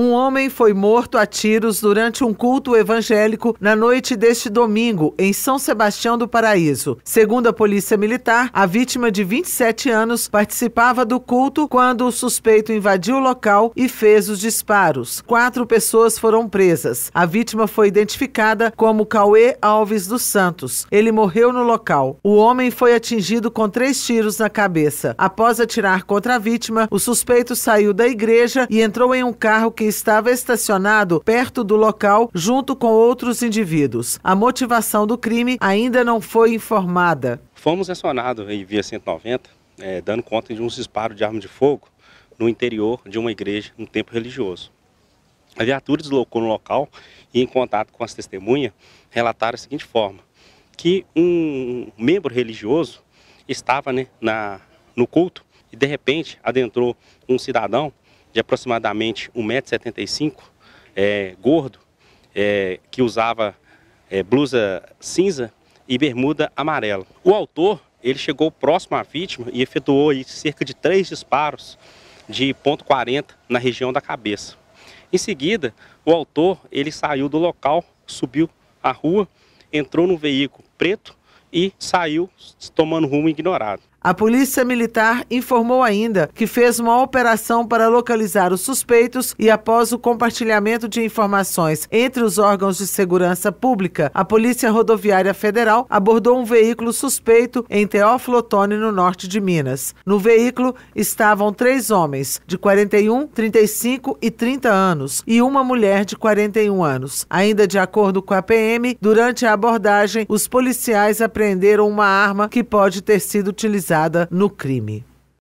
Um homem foi morto a tiros durante um culto evangélico na noite deste domingo, em São Sebastião do Paraíso. Segundo a Polícia Militar, a vítima de 27 anos participava do culto quando o suspeito invadiu o local e fez os disparos. Quatro pessoas foram presas. A vítima foi identificada como Cauê Alves dos Santos. Ele morreu no local. O homem foi atingido com três tiros na cabeça. Após atirar contra a vítima, o suspeito saiu da igreja e entrou em um carro que estava estacionado perto do local junto com outros indivíduos. A motivação do crime ainda não foi informada. Fomos acionados em via 190, é, dando conta de um disparo de arma de fogo no interior de uma igreja no tempo religioso. A viatura deslocou no local e, em contato com as testemunhas, relataram a seguinte forma: que um membro religioso estava né, na, no culto e, de repente, adentrou um cidadão de aproximadamente 1,75m, é, gordo, é, que usava é, blusa cinza e bermuda amarela. O autor ele chegou próximo à vítima e efetuou aí, cerca de três disparos de ponto .40 na região da cabeça. Em seguida, o autor ele saiu do local, subiu a rua, entrou num veículo preto e saiu tomando rumo ignorado. A polícia militar informou ainda que fez uma operação para localizar os suspeitos e, após o compartilhamento de informações entre os órgãos de segurança pública, a Polícia Rodoviária Federal abordou um veículo suspeito em Teófilo Otoni, no norte de Minas. No veículo estavam três homens, de 41, 35 e 30 anos, e uma mulher de 41 anos. Ainda de acordo com a PM, durante a abordagem, os policiais apresentaram apreenderam uma arma que pode ter sido utilizada no crime.